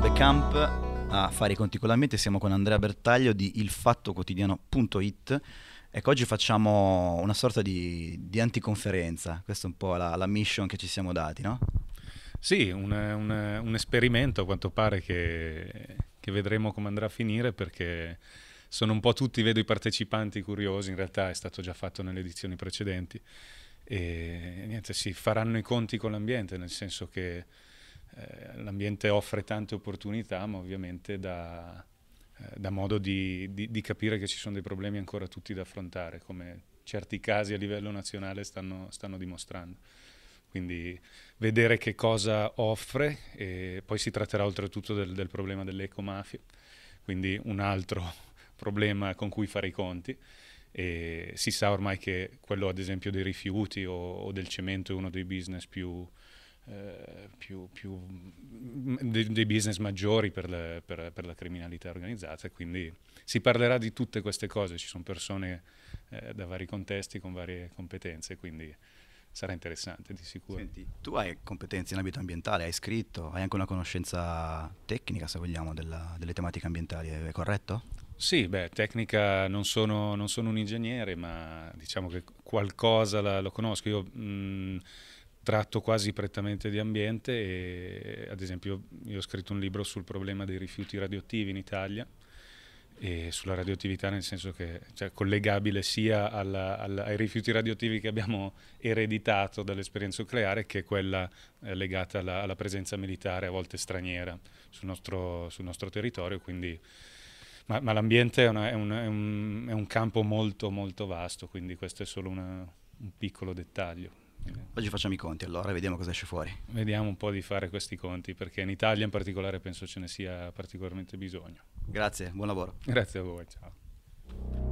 Vabbè Camp, a fare i conti con l'ambiente siamo con Andrea Bertaglio di ilfattoquotidiano.it Ecco, oggi facciamo una sorta di, di anticonferenza, questa è un po' la, la, mission che ci siamo dati, no? Sì, un, un, un esperimento a quanto pare che, che vedremo come andrà a finire perché sono un po' tutti, vedo i partecipanti curiosi, in realtà è stato già fatto nelle edizioni precedenti e niente, si faranno i conti con l'ambiente, nel senso che eh, l'ambiente offre tante opportunità, ma ovviamente dà, eh, dà modo di, di, di, capire che ci sono dei problemi ancora tutti da affrontare, come certi casi a livello nazionale stanno, stanno dimostrando. Quindi vedere che cosa offre, e poi si tratterà oltretutto del, del problema dell'ecomafia, quindi un altro problema con cui fare i conti. E si sa ormai che quello ad esempio dei rifiuti o, o del cemento è uno dei business più, eh, più, più mm, dei, dei, business maggiori per, le, per, per la criminalità organizzata, quindi si parlerà di tutte queste cose, ci sono persone eh, da vari contesti con varie competenze, quindi sarà interessante di sicuro. Senti, tu hai competenze in ambito ambientale, hai scritto, hai anche una conoscenza tecnica, se vogliamo, della, delle tematiche ambientali, è corretto? Sì, beh, tecnica non sono, non sono un ingegnere, ma diciamo che qualcosa la, lo conosco. Io... Mh, mm, tratto quasi prettamente di ambiente e ad esempio io ho scritto un libro sul problema dei rifiuti radioattivi in Italia e sulla radioattività nel senso che cioè, è cioè, collegabile sia alla, alla, ai rifiuti radioattivi che abbiamo ereditato dall'esperienza nucleare che quella eh, legata alla, alla, presenza militare a volte straniera sul nostro, sul nostro territorio. Quindi, ma, ma l'ambiente è, una, è, un, è, un, è, un, campo molto molto vasto, quindi questo è solo una, un piccolo dettaglio. Oggi facciamo i conti allora, vediamo cosa esce fuori. Vediamo un po' di fare questi conti, perché in Italia in particolare penso ce ne sia particolarmente bisogno. Grazie, buon lavoro. Grazie a voi, ciao.